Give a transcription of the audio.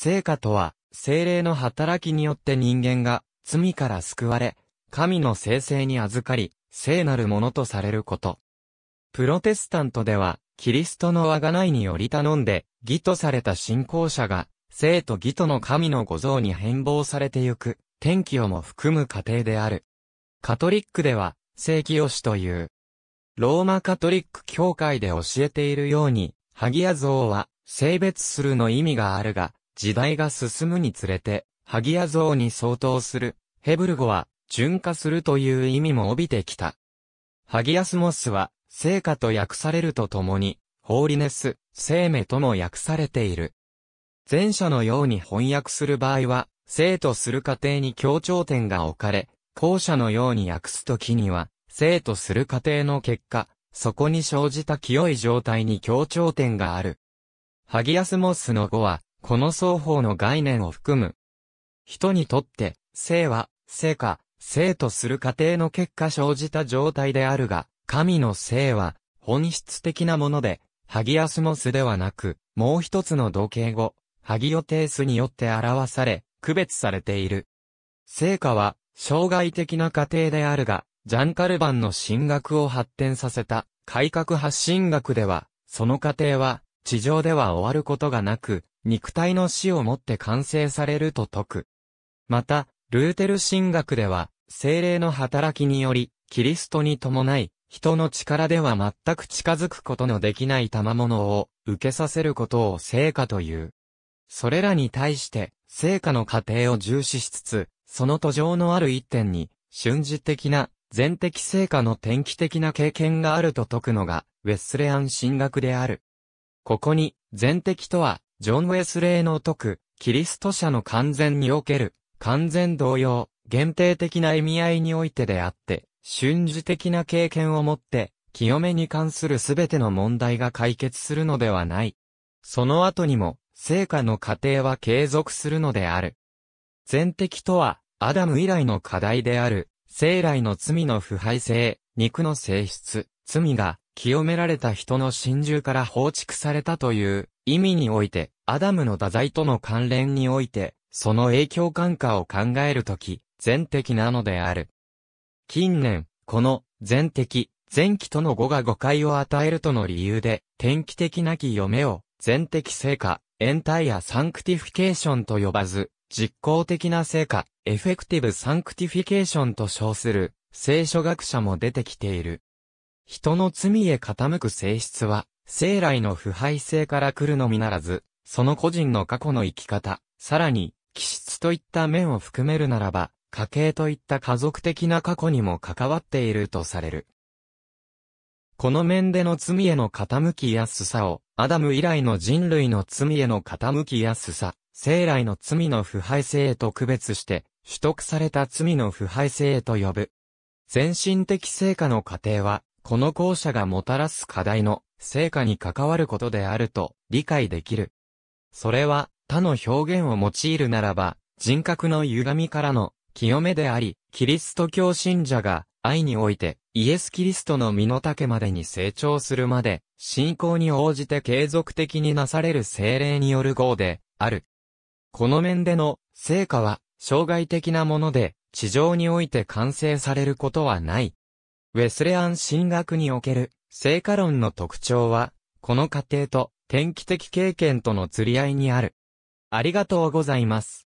聖果とは、精霊の働きによって人間が、罪から救われ、神の生成に預かり、聖なるものとされること。プロテスタントでは、キリストの贖いにより頼んで、義とされた信仰者が、聖と義との神の御像に変貌されてゆく、天気をも含む過程である。カトリックでは、気規義という。ローマカトリック教会で教えているように、ハギア像は、性別するの意味があるが、時代が進むにつれて、ハギア像に相当する、ヘブル語は、純化するという意味も帯びてきた。ハギアスモスは、聖歌と訳されるとともに、ホーリネス、生命とも訳されている。前者のように翻訳する場合は、生とする過程に協調点が置かれ、後者のように訳すときには、生とする過程の結果、そこに生じた清い状態に協調点がある。ハギアスモスの語は、この双方の概念を含む。人にとって、生は、生か、生とする過程の結果生じた状態であるが、神の生は、本質的なもので、ハギアスモスではなく、もう一つの土形語、ハギオテースによって表され、区別されている。成果は、障害的な過程であるが、ジャンカルバンの進学を発展させた、改革発信学では、その過程は、地上では終わることがなく、肉体の死をもって完成されると説く。また、ルーテル神学では、精霊の働きにより、キリストに伴い、人の力では全く近づくことのできない賜物を受けさせることを成果という。それらに対して、成果の過程を重視しつつ、その途上のある一点に、瞬時的な、全的成果の転機的な経験があると説くのが、ウェスレアン神学である。ここに、全的とは、ジョン・ウェスレーの説く、キリスト者の完全における、完全同様、限定的な意味合いにおいてであって、瞬時的な経験をもって、清めに関するすべての問題が解決するのではない。その後にも、成果の過程は継続するのである。全敵とは、アダム以来の課題である、生来の罪の腐敗性、肉の性質、罪が、清められた人の真珠から放逐されたという意味において、アダムの太宰との関連において、その影響感化を考えるとき、全敵なのである。近年、この全敵、前期との語が誤解を与えるとの理由で、天気的なき嫁を、全敵成果、エンタイやサンクティフィケーションと呼ばず、実行的な成果、エフェクティブサンクティフィケーションと称する、聖書学者も出てきている。人の罪へ傾く性質は、生来の腐敗性から来るのみならず、その個人の過去の生き方、さらに、気質といった面を含めるならば、家系といった家族的な過去にも関わっているとされる。この面での罪への傾きやすさを、アダム以来の人類の罪への傾きやすさ、生来の罪の腐敗性へと区別して、取得された罪の腐敗性へと呼ぶ。先進的成果の過程は、この校舎がもたらす課題の成果に関わることであると理解できる。それは他の表現を用いるならば、人格の歪みからの清めであり、キリスト教信者が愛においてイエス・キリストの身の丈までに成長するまで、信仰に応じて継続的になされる精霊による号である。この面での成果は、障害的なもので、地上において完成されることはない。ウェスレアン神学における聖火論の特徴は、この過程と天気的経験との釣り合いにある。ありがとうございます。